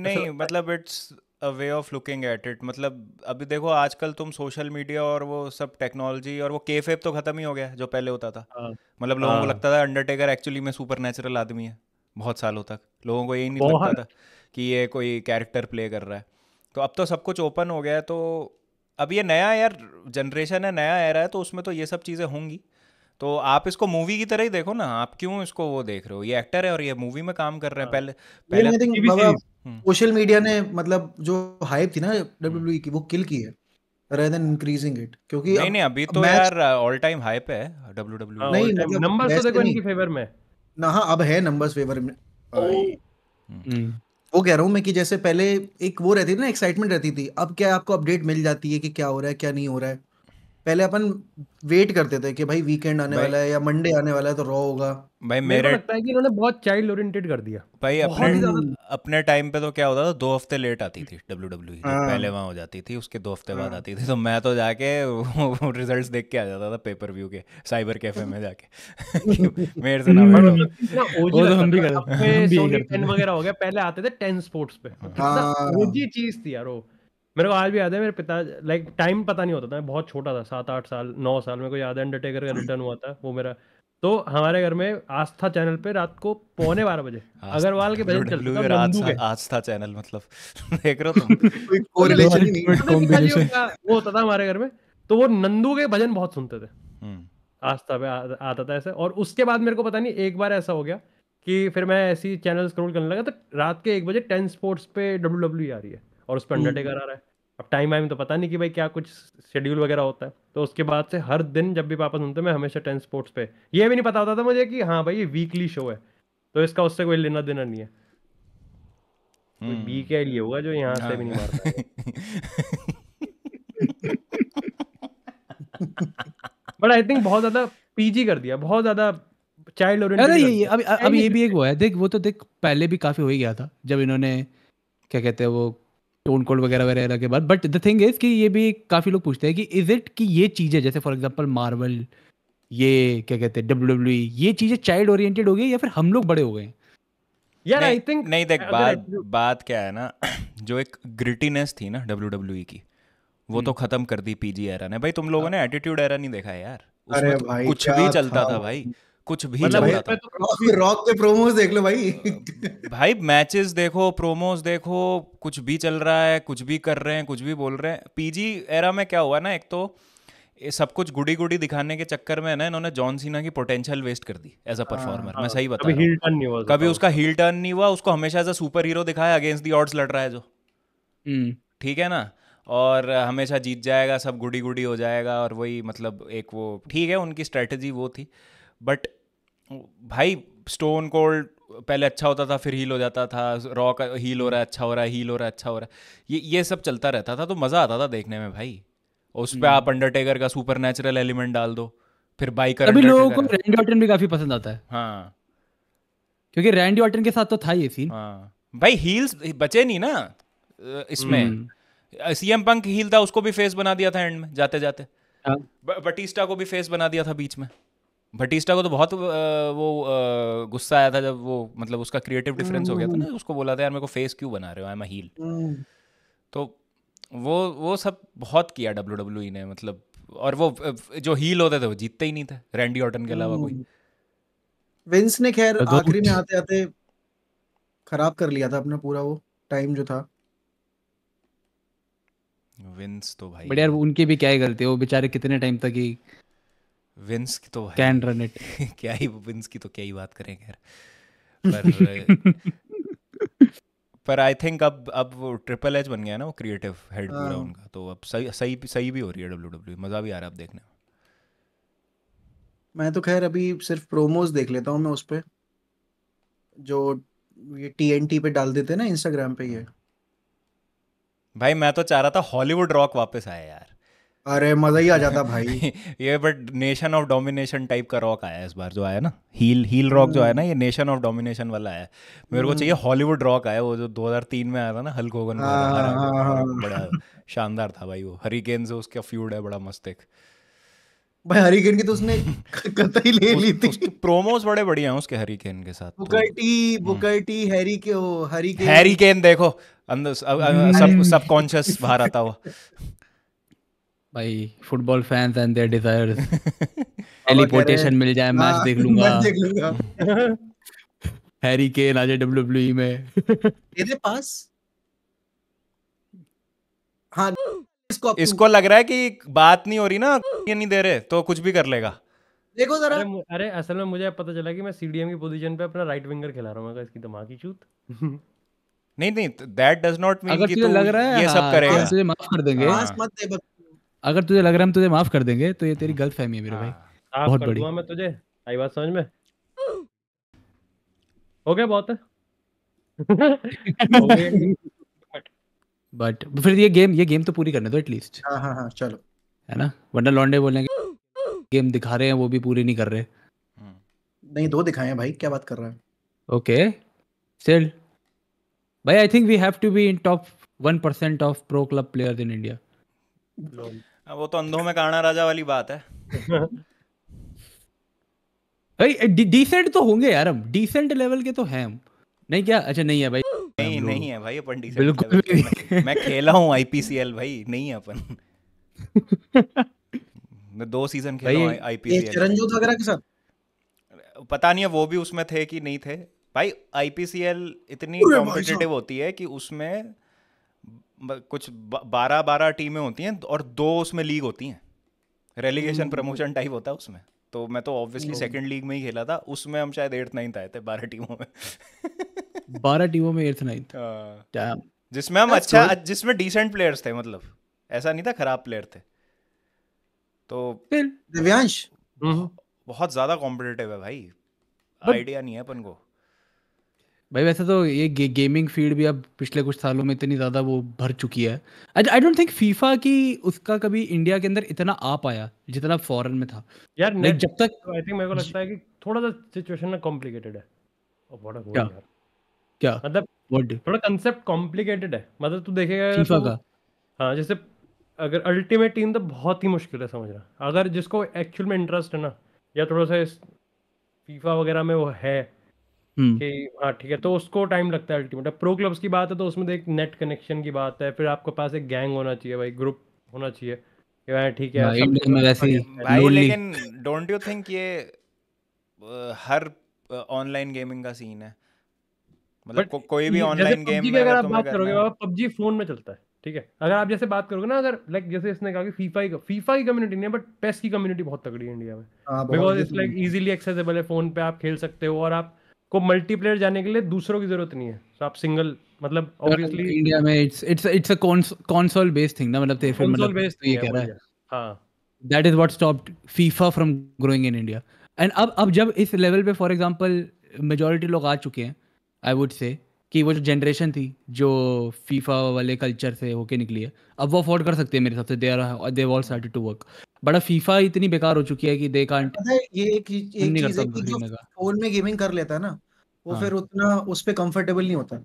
Speaker 4: नहीं
Speaker 1: so, मतलब it's a way of looking at it मतलब अभी देखो आजकल तुम सोशल मीडिया और वो सब टेक्नोलॉजी और वो केफेप तो खत्म ही हो गया जो पहले होता था हाँ। मतलब लोगों को हाँ। लगता था अंडरटेकर एक्चुअली में सुपर आदमी है बहुत सालों तक लोगों को यही नहीं लगता था कि ये कोई कैरेक्टर प्ले कर रहा है तो अब तो सब कुछ ओपन हो गया है तो अब ये नया यार जनरेशन है नया एरा है तो उसमें तो ये सब चीज़ें होंगी तो आप इसको मूवी की तरह ही देखो ना आप क्यों इसको वो देख रहे हो ये एक्टर है और ये मूवी में काम कर रहे हैं हाँ। पहले पहले
Speaker 3: सोशल मीडिया हम्म। ने मतलब जो हाइप थी ना डब्ल्यू हम्म। e की वो किल की है rather than क्योंकि नहीं नहीं अभी तो यार
Speaker 1: ऑल टाइम हाइप है डब्ल्यू डब्ल्यू e। हाँ, नहीं नंबर्स मतलब तो देखो इनकी
Speaker 3: फेवर में ना हाँ अब है नंबर्स फेवर में हम्म। वो कह रहा हूँ मैं कि जैसे पहले एक वो रहती थी ना एक्साइटमेंट रहती थी अब क्या आपको अपडेट मिल जाती है कि क्या हो रहा है क्या नहीं हो रहा है पहले अपन वेट करते थे कि भाई वीकेंड आने वाला है या मंडे आने वाला है तो रॉ होगा
Speaker 1: भाई मेरे लगता
Speaker 3: है कि इन्होंने बहुत चाइल्ड ओरिएंटेड कर
Speaker 1: दिया भाई अपने अपने टाइम पे तो क्या होता था दो हफ्ते लेट आती थी डब्ल्यू e डब्ल्यू हाँ। पहले वहाँ हो जाती थी उसके दो हफ्ते बाद हाँ। आती थी तो मैं तो जाके रिजल्ट देख के आ जाता था पेपर व्यू के साइबर कैफे में जाके मेरे से ना मैं मतलब वो तो हम भी करते हैं वगैरह
Speaker 4: हो गया पहले आते थे टेन स्पोर्ट्स पे हाँ। चीज थी यार वो मेरे को आज भी याद है मेरे पिता लाइक टाइम पता नहीं होता था मैं बहुत छोटा था सात आठ साल नौ साल मेरे को याद है अंडरटेकर का रिटर्न हुआ था वो मेरा तो हमारे घर में आस्था चैनल पे रात को पौने बारह बजे
Speaker 1: अगरवाल के आस्था चैनल मतलब देख रहे हो
Speaker 4: तुम वो होता था हमारे घर में तो वो नंदू के भजन बहुत सुनते थे हम्म। आस्था पे आता था ऐसे और उसके बाद मेरे को पता नहीं एक बार ऐसा हो गया कि फिर मैं ऐसी चैनल स्क्रॉल करने लगा तो रात के एक बजे टेन स्पोर्ट्स पे डब्ल्यू डब्ल्यू e आ रही है और उस पर अंडरटेकर हम्म। आ रहा है अब टाइम वाइम तो पता नहीं कि भाई क्या कुछ शेड्यूल वगैरह होता है तो उसके बाद से हर दिन जब भी पापा सुनते मैं हमेशा टेन स्पोर्ट्स पे ये भी नहीं पता होता था मुझे कि हाँ भाई ये वीकली शो है तो इसका उससे कोई लेना देना नहीं है बी के लिए होगा जो यहाँ से भी नहीं मारता बट आई थिंक बहुत ज्यादा पीजी कर दिया बहुत ज्यादा चाइल्ड ओरिएंटेड अरे ये अभी अब ये भी एक
Speaker 2: वो है देख वो तो देख पहले भी काफी हो ही गया था जब इन्होंने क्या कहते हैं वो टोन कोड वगैरह वगैरह के बाद बट द थिंग इज कि ये भी काफ़ी लोग पूछते हैं कि इज इट कि ये चीज़ें जैसे फॉर एग्जाम्पल मार्वल ये क्या कहते हैं डब्ल्यू डब्ल्यू e, ये चीज़ें चाइल्ड ओरिएंटेड हो गई या फिर हम लोग बड़े हो गए
Speaker 1: यार आई थिंक नहीं देख बात बात क्या है ना जो एक ग्रिटीनेस थी ना डब्ल्यू डब्ल्यू e की वो हम्म। तो खत्म कर दी पीजी एरा ने भाई तुम लोगों हाँ। ने एटीट्यूड एरा नहीं देखा है यार उसमें कुछ भी चलता था भाई कुछ भी मतलब चल तो रॉक
Speaker 3: के प्रोमोज देख लो भाई
Speaker 1: भाई मैचेस देखो प्रोमोज देखो कुछ भी चल रहा है कुछ भी कर रहे हैं कुछ भी बोल रहे हैं पीजी एरा में क्या हुआ ना एक तो सब कुछ गुडी गुडी दिखाने के चक्कर में ना इन्होंने जॉन सीना की पोटेंशियल वेस्ट कर दी एज अ परफॉर्मर मैं हाँ, सही बता कभी टर्न नहीं हुआ कभी उसका हील टर्न नहीं हुआ उसको हमेशा एज अ सुपर हीरो दिखाया अगेंस्ट दी ऑर्ड्स लड़ रहा है जो हम्म। ठीक है ना और हमेशा जीत जाएगा सब गुडी गुडी हो जाएगा और वही मतलब एक वो ठीक है उनकी स्ट्रेटजी वो थी बट भाई स्टोन कोल्ड पहले अच्छा होता था फिर हील हो जाता था रॉक हील हो रहा है अच्छा हो रहा है हील हो रहा है अच्छा हो रहा है ये ये सब चलता रहता था तो मज़ा आता था देखने में भाई उस पर हम्म। आप अंडरटेकर का सुपर नेचुरल एलिमेंट डाल दो फिर बाइकर अभी लोगों को
Speaker 2: रैंडी ऑर्टन भी काफ़ी पसंद आता है हाँ क्योंकि
Speaker 1: रैंडी ऑर्टन के साथ तो था ये सीन हाँ भाई हील्स बचे नहीं ना इसमें सीएम पंक हील था उसको भी फेस बना दिया था एंड में जाते जाते बटिस्टा को भी फेस बना दिया था बीच में भटीस्टा को तो बहुत वो गुस्सा आया था जब वो मतलब उसका क्रिएटिव डिफरेंस हो गया था ना हम्म। उसको बोला था यार मेरे को फेस क्यों बना रहे हो आई एम हील तो वो वो सब बहुत किया डब्ल्यू डब्ल्यू e ने मतलब और वो जो हील होते थे वो जीतते ही नहीं थे रैंडी ऑटन के अलावा कोई
Speaker 3: विंस हम्म। ने खैर तो आखिरी में आते आते खराब कर लिया था अपना पूरा वो टाइम जो था
Speaker 1: विंस तो भाई बट यार
Speaker 2: उनकी भी क्या गलती है वो बेचारे कितने टाइम तक ही
Speaker 1: विंस की तो कैन रन इट क्या ही विंस की तो क्या ही बात करें खैर पर पर आई थिंक अब अब वो ट्रिपल एच बन गया ना वो क्रिएटिव हेड हाँ। पूरा उनका तो अब सही सही सही भी हो रही है डब्ल्यू डब्ल्यू e, मज़ा भी आ रहा है अब देखने में
Speaker 3: मैं तो खैर अभी सिर्फ प्रोमोज देख लेता हूँ मैं उस पर जो ये टी एन टी पे डाल देते ना इंस्टाग्राम पे ये
Speaker 1: भाई मैं तो चाह रहा था हॉलीवुड रॉक वापस आया यार
Speaker 3: अरे मजा ही आ जाता
Speaker 1: भाई ये but nation of domination type का रॉक आया इस बार जो आया ना हील हील रॉक जो आया ना ये नेशन ऑफ डोमिनेशन वाला आया मेरे को हम्म। चाहिए हॉलीवुड रॉक आया वो जो 2003 में आया था ना हल्क होगन हाँ, हाँ, हाँ, बड़ा शानदार था भाई वो हरिकेन से उसका फ्यूड है बड़ा मस्त एक
Speaker 3: भाई हरिकेन की तो उसने कतई ले
Speaker 1: ली थी प्रोमोस तो बड़े बढ़िया हैं उसके हरिकेन के साथ
Speaker 3: बुकर्टी बुकर्टी हैरी के हो हरिकेन हैरिकेन
Speaker 1: देखो अंदर सब सबकॉन्शियस बाहर आता हुआ
Speaker 2: भाई football fans and their desires teleportation मिल जाए मैच हाँ, देख लूंगा मैच देख
Speaker 3: लूंगा
Speaker 2: हैरी केन आ जाए डब्ल्यूडब्ल्यूई में
Speaker 3: तेरे पास
Speaker 1: हाँ इसको इसको लग रहा है कि बात नहीं हो रही ना ये नहीं दे रहे तो कुछ भी कर लेगा
Speaker 4: देखो जरा अरे, अरे असल में मुझे पता चला कि मैं सीडीएम की पोजीशन पे अपना राइट विंगर खिला
Speaker 1: रहा हूँ इसकी दिमाग की चूत नहीं नहीं दैट डज नॉट मीन कि तू लग रहा है ये सब हाँ,
Speaker 2: करेगा माफ कर देंगे मत दे अगर तुझे लग रहा है हम तुझे माफ कर देंगे तो ये तेरी गलत फहमी है मेरे
Speaker 4: भाई हाँ, बहुत बड़ी मैं तुझे आई बात समझ में हो गया बहुत है
Speaker 2: बट फिर ये गेम ये गेम तो पूरी करने दो एटलीस्ट
Speaker 3: हाँ हाँ हाँ चलो
Speaker 2: है ना वंडर लॉन्डे बोलेंगे गेम दिखा रहे हैं वो भी पूरी नहीं कर रहे हम्म।
Speaker 3: नहीं दो दिखाए हैं भाई क्या बात कर रहा है
Speaker 2: ओके स्टिल भाई I think we have to be in top 1% of pro club players in India
Speaker 1: हाँ, वो तो अंधों में काना राजा वाली बात है
Speaker 2: भाई डिसेंट तो होंगे यार हम डिसेंट लेवल के तो
Speaker 1: हैं हम नहीं क्या अच्छा नहीं है भाई नहीं नहीं है भाई अपन डिसेंट बिल्कुल मैं, मैं खेला हूं आईपीसीएल भाई नहीं है अपन मैं दो सीजन खेला हूं आईपीसीएल चिरंजीव वगैरह के साथ पता नहीं है वो भी उसमें थे कि नहीं थे भाई आईपीसीएल इतनी कॉम्पिटिटिव होती है कि उसमें कुछ बारह बारह टीमें होती हैं और दो उसमें लीग होती हैं रेलीगेशन प्रमोशन टाइप होता है उसमें तो मैं तो ऑब्वियसली सेकंड लीग में ही खेला था उसमें हम शायद एर्थ नाइन्थ आए थे बारह टीमों में
Speaker 2: बारह टीमों में एट्थ नाइन्थ हाँ। जिसमें हम अच्छा
Speaker 1: जिसमें डिसेंट प्लेयर्स थे मतलब ऐसा नहीं था खराब प्लेयर थे तो दिव्यांश हम्म। बहुत ज्यादा कॉम्पिटेटिव है भाई आइडिया नहीं है अपन को
Speaker 2: भाई वैसे तो ये गे, गेमिंग फील्ड भी अब पिछले कुछ सालों में इतनी ज़्यादा वो भर चुकी है आई डोंट थिंक फीफा की उसका कभी इंडिया के अंदर इतना आ पाया जितना फॉरेन में था
Speaker 4: यार नहीं जब तक आई तो थिंक मेरे को लगता है कि थोड़ा सा सिचुएशन ना कॉम्प्लिकेटेड है और oh, बड़ा क्या क्या मतलब व्हाट थोड़ा कांसेप्ट कॉम्प्लिकेटेड है मतलब तू देखेगा फीफा तो- का हाँ जैसे अगर अल्टीमेट टीम तो बहुत ही मुश्किल है समझना अगर जिसको एक्चुअल में इंटरेस्ट है ना या थोड़ा सा फीफा वगैरह में वो है हम्म। कि हाँ ठीक है तो उसको टाइम लगता है अल्टीमेट प्रो क्लब्स की बात है तो उसमें देख नेट कनेक्शन की बात है फिर आपके पास एक गैंग होना चाहिए भाई ग्रुप होना चाहिए ठीक है हाँ, भाई लेकिन
Speaker 1: डोंट यू थिंक ये हर ऑनलाइन गेमिंग का सीन है मतलब को, कोई भी ऑनलाइन गेम में अगर आप बात करोगे बाबा
Speaker 4: पबजी फोन में चलता है ठीक है अगर आप जैसे बात करोगे ना अगर लाइक जैसे इसने कहा कि फीफा की फीफा की कम्युनिटी नहीं है बट पेस की कम्युनिटी बहुत तगड़ी है इंडिया में because it's like easily accessible है फोन पे आप खेल सकते हो और आप को मल्टीप्लेयर जाने के लिए दूसरों की जरूरत नहीं है तो आप सिंगल मतलब ऑब्वियसली इंडिया में
Speaker 2: it's it's it's a console based thing ना मतलब तेरे फिर मतलब बेस्ड तो ये कह रहा है हां that is what stopped FIFA from growing in India and अब अब जब इस लेवल पे फॉर एग्जांपल मेजॉरिटी लोग आ चुके हैं आई वुड से कि वो जो जनरेशन थी जो फीफा वाले कल्चर से होके निकली है अब वो अफोर्ड कर सकते हैं मेरे हिसाब से they are they all started to work बड़ा फीफा इतनी बेकार हो चुकी है कि दे कांट ये एक एक चीज है कि जो
Speaker 3: फोन में गेमिंग कर लेता है ना वो हाँ। फिर उतना उस पे कंफर्टेबल नहीं होता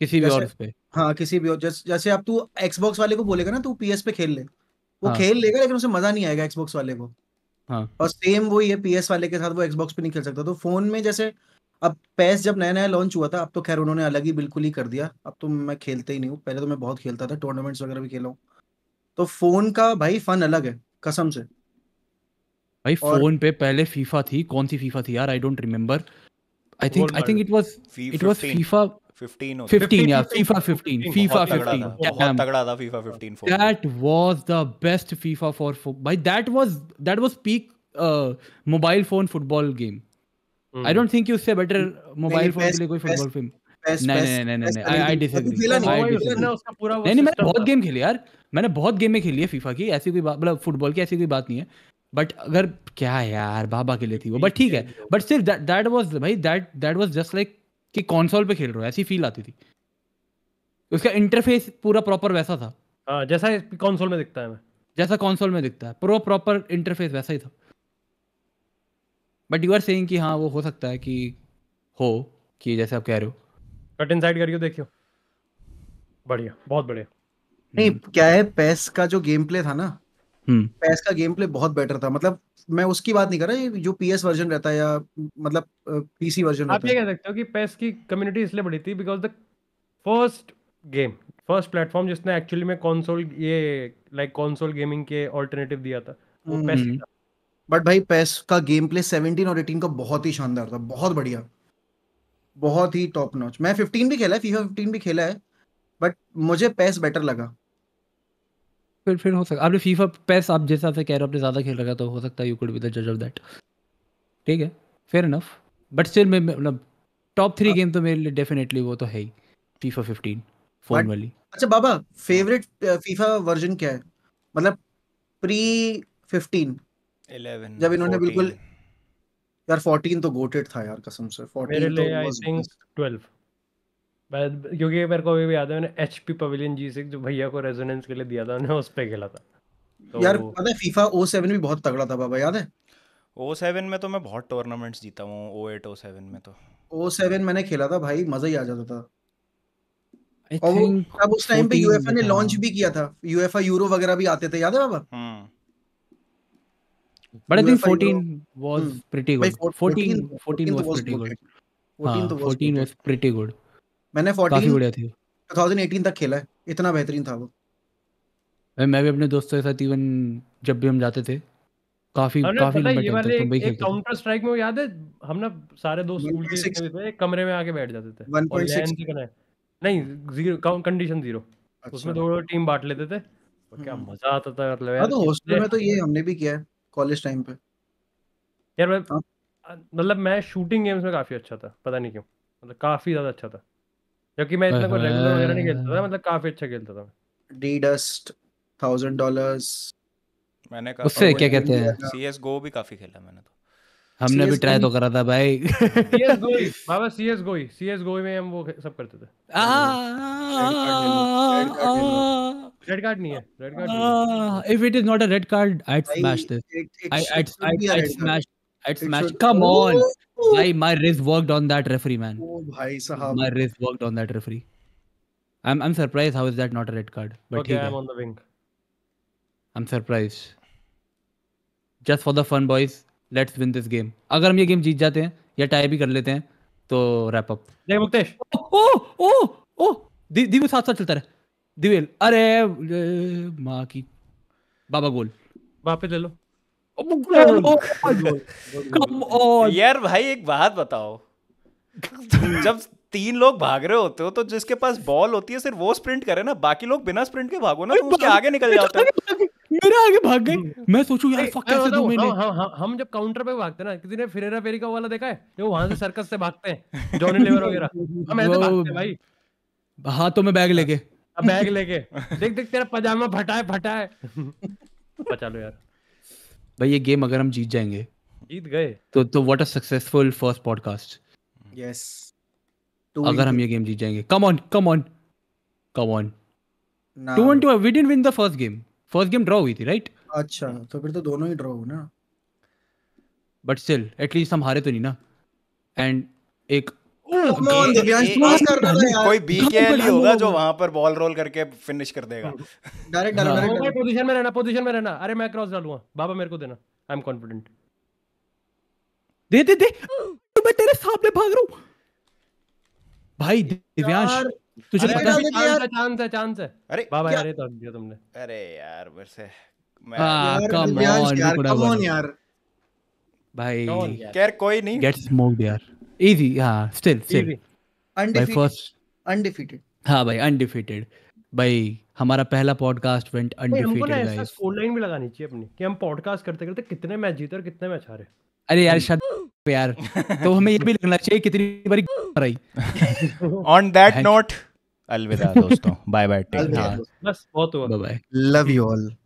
Speaker 3: किसी भी और पे हाँ किसी भी और जैसे, आप तू एक्सबॉक्स वाले को बोलेगा ना तू पीएस पे खेल ले वो हाँ। खेल लेगा लेकिन उसे मजा नहीं आएगा एक्सबॉक्स वाले को हाँ। और सेम वही है पीएस वाले के साथ वो एक्सबॉक्स पे नहीं खेल सकता तो फोन में जैसे अब पैस जब नया नया लॉन्च हुआ था अब तो खैर उन्होंने अलग ही बिल्कुल ही कर दिया अब तो मैं खेलते ही नहीं हूँ पहले तो मैं बहुत खेलता था टूर्नामेंट्स वगैरह भी खेला हूँ तो फोन का भाई फन अलग है कसम से
Speaker 2: भाई फोन पे पहले फीफा थी कौन सी फीफा थी यार I don't remember I think I think it was it was FIFA 15 15 या फीफा 15 फीफा 15 बहुत तगड़ा था
Speaker 1: FIFA 15
Speaker 2: that was the best FIFA for भाई that was that was peak mobile phone football game I don't think you say better mobile phone के लिए कोई football film मैंने बहुत गेम खेली में खेली है फीफा की ऐसी कोई मतलब फुटबॉल की ऐसी कोई बात नहीं है बट अगर क्या यार बाबा के लिए थी वो बट ठीक है बट सिर्फ दैट वाज भाई that that was just like कि कंसोल पे खेल रहा है ऐसी फील आती थी उसका इंटरफेस पूरा प्रॉपर वैसा था हाँ जैसा कंसोल में दिखता है मैं जैसा कंसोल में दिखता है प्रो प्रॉपर इंटरफेस वैसा ही था बट यू आर सेइंग कि हाँ वो हो सकता है कि हो कि
Speaker 4: जैसे आप कह रहे हो कट इनसाइड करियो देखियो बढ़िया बहुत बढ़िया
Speaker 3: नहीं हम्म। क्या है पैस का जो गेम प्ले था ना हम्म। पैस का गेम प्ले बहुत बेटर था मतलब मैं उसकी बात नहीं कर रहा जो पीएस वर्जन रहता है या मतलब पीसी वर्जन आप ये कह
Speaker 4: सकते हो कि पैस की कम्युनिटी इसलिए बड़ी थी because the first game first platform जिसने एक्चुअली में कंसोल ये लाइक कंसोल गेमिंग के ऑल्टरनेटिव दिया था वो बट
Speaker 3: हम्म। भाई पैस का गेम प्ले 17 और 18 का बहुत ही शानदार था बहुत बढ़िया बहुत ही टॉप नॉच मैं फिफ्टीन भी खेला है फीफा फिफ्टीन भी खेला है बट मुझे पैस बेटर लगा
Speaker 2: फिर फिर हो सकता आपने फीफा पैस आप जैसा से कह रहे हो आपने ज़्यादा खेल रखा तो हो सकता है यू कुड बी द जज ऑफ दैट ठीक है फेयर इनफ बट स्टिल मैं मतलब टॉप थ्री गेम तो मेरे लिए डेफिनेटली वो तो है ही फीफा फिफ्टीन फोन वाली
Speaker 3: अच्छा बाबा फेवरेट फीफा वर्जन क्या है मतलब प्री फिफ्टीन
Speaker 1: इलेवन जब इन्होंने बिल्कुल
Speaker 3: यार 14 तो गोटेड था यार कसम से 14 मेरे तो लिए आई थिंक
Speaker 4: 12 क्योंकि मेरे को अभी भी याद है मैंने एचपी पवेलियन जी सिक्स जो भैया को
Speaker 1: रेजोनेंस के लिए दिया था उन्हें उस पे खेला था
Speaker 3: तो यार पता है फीफा ओ भी बहुत तगड़ा था बाबा याद है
Speaker 1: ओ में तो मैं बहुत टूर्नामेंट्स जीता हूं ओ एट में तो
Speaker 3: ओ मैंने खेला था भाई मजा ही आ जाता था और तब उस टाइम पे यूएफए ने लॉन्च भी किया था यूएफए यूरो वगैरह भी आते थे याद है बाबा
Speaker 1: hmm.
Speaker 2: But I
Speaker 3: think 14 was pretty good 14, 14, was pretty good 14 तो 14
Speaker 2: was pretty हाँ, मैंने 14 काफी बढ़िया थी
Speaker 3: 2018 तक खेला है इतना बेहतरीन था वो
Speaker 2: मैं भी अपने दोस्तों के साथ इवन जब भी हम जाते थे काफी काफी लंबे टाइम तक मुंबई खेलते थे
Speaker 4: काउंटर स्ट्राइक में याद है हम ना सारे दोस्त स्कूल के थे कमरे में आके बैठ जाते थे 1.6 नहीं जीरो कंडीशन जीरो उसमें अच्छा। दो टीम बांट लेते थे क्या हम्म। मजा आता था मतलब हाँ, तो यार तो हॉस्टल में तो ये हमने
Speaker 3: भी किया है कॉलेज टाइम पे
Speaker 4: यार मैं हाँ। मतलब मैं शूटिंग गेम्स में काफी अच्छा था पता नहीं क्यों मतलब काफी ज्यादा अच्छा था जबकि मैं इतना कोई रेगुलर वगैरह नहीं खेलता
Speaker 3: था मतलब काफी अच्छा खेलता था डी डस्ट थाउजेंड डॉलर्स मैंने काफी उससे क्या कहते हैं सीएस गो भी
Speaker 1: काफी खेला मैंने तो हमने
Speaker 2: भी ट्राई तो करा था भाई
Speaker 1: सीएस गो बाबा सीएस गो
Speaker 4: सीएस गो में हम वो सब करते थे रेड कार्ड नहीं है red card
Speaker 2: if it is not a red card I smash this I I I smash I'd smash. Come on, my my wrist worked on that referee, man. Oh,
Speaker 3: bhai sahab. My
Speaker 2: wrist worked on that referee. I'm I'm surprised how is that not a red card? But okay, I'm on the wing. I'm surprised. Just for the fun, boys. Let's win this game. अगर हम ये game जीत जाते हैं या tie भी कर लेते हैं तो रैप अप। देख मुक्तेश। ओ ओ ओ दिव्य साथ साथ चलता रहा। दिवेल अरे माँ की बाबा गोल वापस ले लो
Speaker 1: यार भाई एक बात बताओ जब तीन लोग भाग रहे होते हो तो जिसके पास बॉल होती है सिर्फ वो स्प्रिंट करे ना बाकी लोग बिना स्प्रिंट के भागो ना तो उसके आगे निकल जाते हैं
Speaker 2: मेरा आगे भाग गए मैं सोचूं यार फक कैसे दो मैंने हम, हाँ,
Speaker 4: हाँ, हाँ, हम, जब काउंटर पे भागते ना किसी ने फिरेरा फेरी का वाला देखा है जो वहां से सर्कस से भागते हैं जॉनी लेवर वगैरह हम ऐसे भागते हैं भाई
Speaker 2: हाथों में बैग लेके
Speaker 4: बैग लेके देख देख तेरा पजामा फटा है फटा है बचा लो यार
Speaker 2: भाई ये गेम अगर हम जीत जाएंगे जीत गए तो तो what a successful first podcast
Speaker 3: yes अगर हम
Speaker 2: ये गेम जीत जाएंगे come on come on come on two one two we didn't win the first game first game draw हुई थी राइट
Speaker 3: अच्छा तो फिर तो दोनों ही ड्रॉ हुए ना
Speaker 2: बट स्टिल एटलीस्ट हम हारे तो नहीं ना एंड एक
Speaker 3: कोई ही होगा
Speaker 1: जो वहां पर बॉल रोल करके फिनिश कर देगा
Speaker 4: डायरेक्ट डायरेक्ट पोजीशन में रहना पोजीशन में रहना अरे मैं क्रॉस डालूंगा बाबा मेरे को देना
Speaker 1: आई एम कॉन्फिडेंट
Speaker 2: दे दे दे मैं तेरे सामने भाग रहा हूं भाई दिव्यांश
Speaker 4: तुझे पता है चांस है चांस है अरे बाबा यार ये तो
Speaker 1: दिया तुमने अरे यार वैसे मैं
Speaker 2: कम हाँ, ऑन यार भाई खैर कोई नहीं गेट स्मोक्ड यार इजी हाँ स्टिल स्टिल
Speaker 3: भाई फर्स्ट अनडिफीटेड
Speaker 2: हाँ भाई अनडिफीटेड भाई हमारा पहला पॉडकास्ट वेंट अनडिफीटेड गाइस हमको ऐसा
Speaker 4: स्कोर लाइन भी लगानी चाहिए अपनी कि हम पॉडकास्ट करते करते कितने मैच जीते और कितने मैच हारे
Speaker 2: अरे यार शायद यार तो हमें ये भी लगना चाहिए कितनी बार हराई
Speaker 4: ऑन दैट नोट अलविदा दोस्तों बाय बाय टेक बस बहुत हुआ bye bye
Speaker 3: love you all